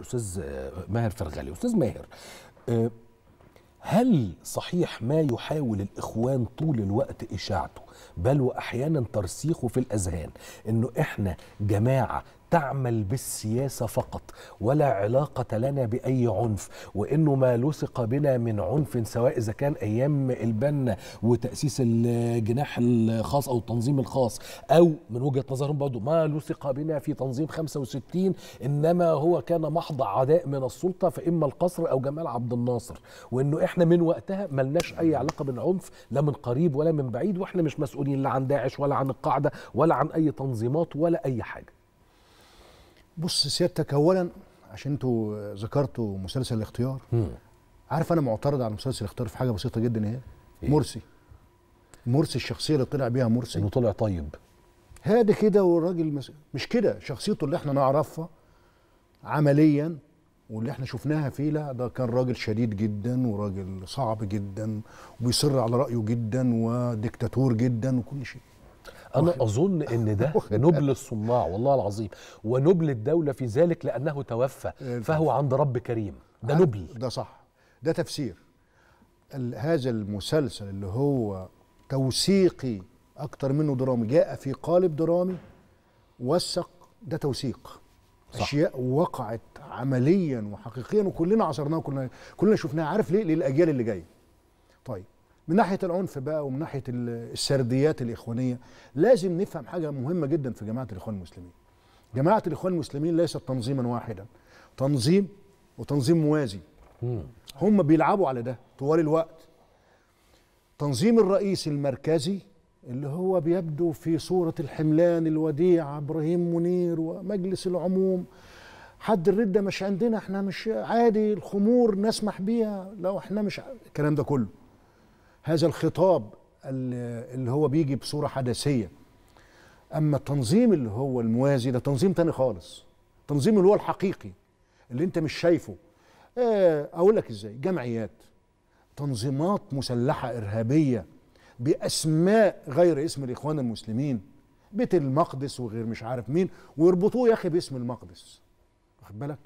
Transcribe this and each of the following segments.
استاذ ماهر فرغلي استاذ ماهر آه، هل صحيح ما يحاول الاخوان طول الوقت اشاعته بل واحيانا ترسيخه في الاذهان انه احنا جماعه تعمل بالسياسه فقط ولا علاقه لنا باي عنف وانه ما لصق بنا من عنف سواء اذا كان ايام البنا وتاسيس الجناح الخاص او التنظيم الخاص او من وجهه نظرهم برضه ما لصق بنا في تنظيم 65 انما هو كان محض عداء من السلطه فاما القصر او جمال عبد الناصر وانه احنا من وقتها ملناش اي علاقه بالعنف لا من قريب ولا من بعيد واحنا مش مسؤولين لا عن داعش ولا عن القاعده ولا عن اي تنظيمات ولا اي حاجه بص سيادتك اولا عشان انتوا ذكرتوا مسلسل الاختيار مم. عارف انا معترض على مسلسل الاختيار في حاجه بسيطه جدا هي إيه؟, إيه؟ مرسي مرسي الشخصيه اللي طلع بيها مرسي انه طلع طيب هادي كده والراجل مس... مش كده شخصيته اللي احنا نعرفها عمليا واللي احنا شفناها فيه لا ده كان راجل شديد جدا وراجل صعب جدا وبيصر على رايه جدا وديكتاتور جدا وكل شيء انا اظن ان ده نبل الصناع والله العظيم ونبل الدوله في ذلك لانه توفى إيه، فهو عند رب كريم ده نبل ده صح ده تفسير هذا المسلسل اللي هو توثيقي اكتر منه درامي جاء في قالب درامي وثق ده توثيق صح. اشياء وقعت عمليا وحقيقيا وكلنا عصرناها كلنا كلنا شفناها عارف ليه للاجيال اللي جايه طيب من ناحيه العنف بقى ومن ناحيه السرديات الاخوانيه لازم نفهم حاجه مهمه جدا في جماعه الاخوان المسلمين جماعه الاخوان المسلمين ليست تنظيما واحدا تنظيم وتنظيم موازي هم بيلعبوا على ده طوال الوقت تنظيم الرئيس المركزي اللي هو بيبدو في صورة الحملان الوديع إبراهيم منير ومجلس العموم حد الردة مش عندنا احنا مش عادي الخمور نسمح بيها لو احنا مش الكلام ده كله هذا الخطاب اللي هو بيجي بصورة حدثية أما التنظيم اللي هو الموازي ده تنظيم تاني خالص تنظيم اللي هو الحقيقي اللي أنت مش شايفه آه، أقول لك إزاي جمعيات تنظيمات مسلحة إرهابية بأسماء غير اسم الإخوان المسلمين بيت المقدس وغير مش عارف مين ويربطوه يا أخي باسم المقدس واخد بالك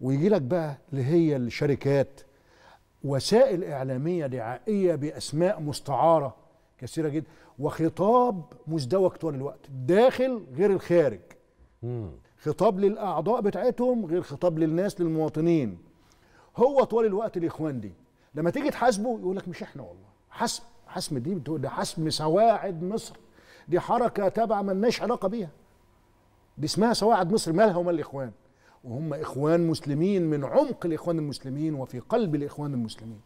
ويجي لك بقى اللي هي الشركات وسائل إعلامية دعائية بأسماء مستعارة كثيرة جدا وخطاب مزدوج طول الوقت داخل غير الخارج خطاب للأعضاء بتاعتهم غير خطاب للناس للمواطنين هو طول الوقت الإخوان دي لما تيجي تحاسبه يقول لك مش احنا والله حسم حسم دي ده حسم سواعد مصر دي حركة تابعة ملناش علاقة بيها دي اسمها سواعد مصر مالها ومال الإخوان وهم إخوان مسلمين من عمق الإخوان المسلمين وفي قلب الإخوان المسلمين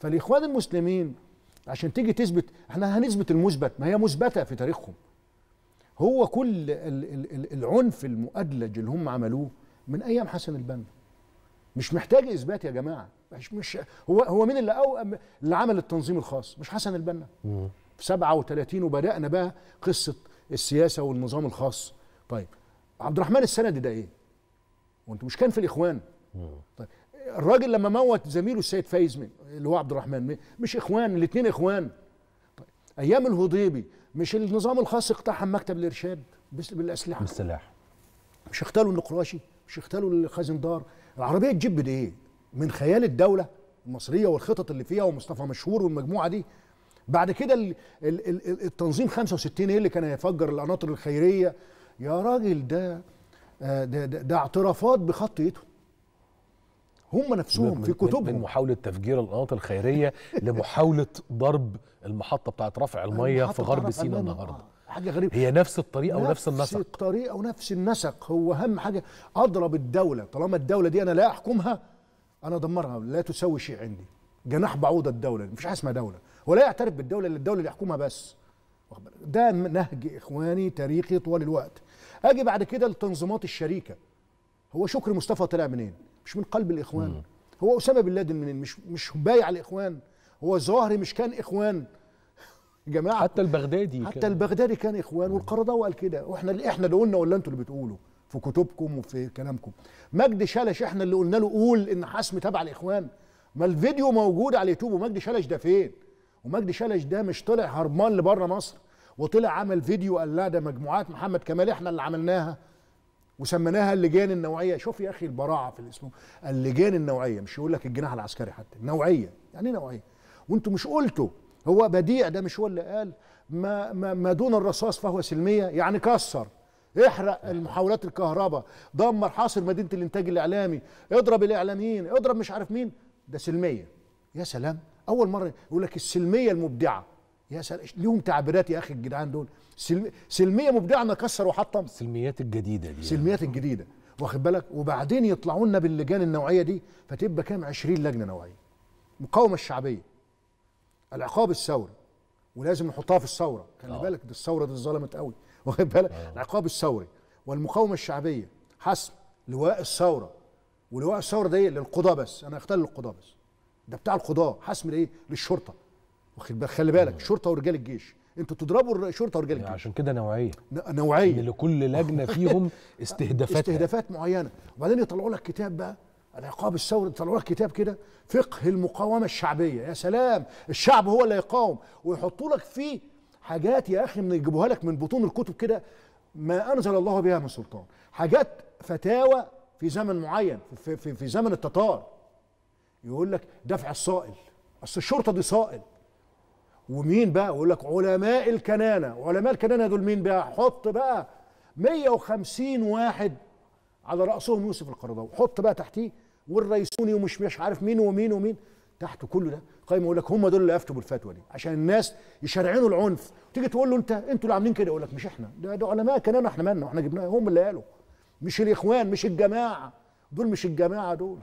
فالإخوان المسلمين عشان تيجي تثبت احنا هنثبت المثبت ما هي مثبتة في تاريخهم هو كل العنف المؤدلج اللي هم عملوه من أيام حسن البنا مش محتاج إثبات يا جماعة مش, مش هو هو مين اللي أو اللي عمل التنظيم الخاص مش حسن البنا في 37 وبدأنا بقى قصة السياسة والنظام الخاص طيب عبد الرحمن السندي ده ايه؟ وانت مش كان في الاخوان طيب الراجل لما موت زميله السيد فايز اللي هو عبد الرحمن مش اخوان الاثنين اخوان طيب ايام الهضيبي مش النظام الخاص اقتحم مكتب الارشاد بالاسلحه بالسلاح مش اغتالوا النقراشي مش اغتالوا دار العربيه تجيب بايه من خيال الدوله المصريه والخطط اللي فيها ومصطفى مشهور والمجموعه دي بعد كده التنظيم 65 ايه اللي كان هيفجر القناطر الخيريه يا راجل ده آه، ده, ده, ده اعترافات بخطيتهم هم نفسهم في كتبهم من محاولة تفجير القناة الخيرية لمحاولة ضرب المحطة بتاعت رفع المية في غرب سيناء النهاردة آه، حاجة غريبة هي نفس الطريقة ونفس النسق نفس الطريقة ونفس النسق هو أهم حاجة أضرب الدولة طالما الدولة دي أنا لا أحكمها أنا أدمرها لا تسوي شيء عندي جناح بعوضة الدولة مفيش حاجة اسمها دولة ولا يعترف بالدولة إلا الدولة اللي يحكمها بس ده نهج إخواني تاريخي طوال الوقت اجي بعد كده لتنظيمات الشريكه هو شكري مصطفى طلع منين مش من قلب الاخوان هو اسامه بن لادن منين مش مش بايع الاخوان هو الظاهري مش كان اخوان يا جماعه حتى البغدادي حتى كان. البغدادي كان اخوان والقرضاوي قال كده واحنا احنا اللي قلنا ولا انتوا اللي بتقولوا في كتبكم وفي كلامكم مجدي شلش احنا اللي قلنا له قول ان حسم تبع الاخوان ما الفيديو موجود على اليوتيوب ومجدي شلش ده فين ومجدي شلش ده مش طلع هرمان لبره مصر وطلع عمل فيديو قال لا ده مجموعات محمد كمال احنا اللي عملناها وسميناها اللجان النوعيه شوف يا اخي البراعه في الاسم اللجان النوعيه مش يقول لك الجناح العسكري حتى نوعيه يعني ايه نوعيه وانتوا مش قلتوا هو بديع ده مش هو اللي قال ما, ما, ما دون الرصاص فهو سلميه يعني كسر احرق المحاولات الكهرباء دمر حاصر مدينه الانتاج الاعلامي اضرب الاعلاميين اضرب مش عارف مين ده سلميه يا سلام اول مره يقول لك السلميه المبدعه يا سلام ليهم تعبيرات يا اخي الجدعان دول سلم... سلميه مبدعنا كسر وحطم السلميات الجديده دي السلميات الجديده واخد بالك وبعدين يطلعوا لنا باللجان النوعيه دي فتبقى كام 20 لجنه نوعيه المقاومه الشعبيه العقاب الثوري ولازم نحطها في الثوره خلي آه. بالك دي الثوره دي اتظلمت قوي واخد بالك آه. العقاب الثوري والمقاومه الشعبيه حسم لواء الثوره ولواء الثوره ده للقضاه بس انا اختل للقضاء بس ده بتاع القضاه حسم لايه للشرطه واخد بالك خلي بالك شرطه ورجال الجيش انتوا تضربوا الشرطه ورجال يعني الجيش عشان كده نوعيه نوعيه لكل لجنه فيهم استهدافات استهدافات معينه وبعدين يطلعوا لك كتاب بقى العقاب الثوري طلعوا لك كتاب كده فقه المقاومه الشعبيه يا سلام الشعب هو اللي يقاوم ويحطوا لك فيه حاجات يا اخي من يجيبوها لك من بطون الكتب كده ما انزل الله بها من سلطان حاجات فتاوى في زمن معين في, في, في زمن التتار يقول لك دفع الصائل اصل الشرطه دي صائل ومين بقى يقول لك علماء الكنانه علماء الكنانه دول مين بقى حط بقى 150 واحد على راسهم يوسف القرضاوي حط بقى تحتيه والريسوني ومش مش عارف مين ومين ومين تحته كله ده قايم يقول لك هم دول اللي افتوا بالفتوى دي عشان الناس يشرعنوا العنف تيجي تقول له انت انتوا اللي عاملين كده يقول لك مش احنا ده ده علماء كنانه احنا مالنا واحنا جبناه هم اللي قالوا مش الاخوان مش الجماعه دول مش الجماعه دول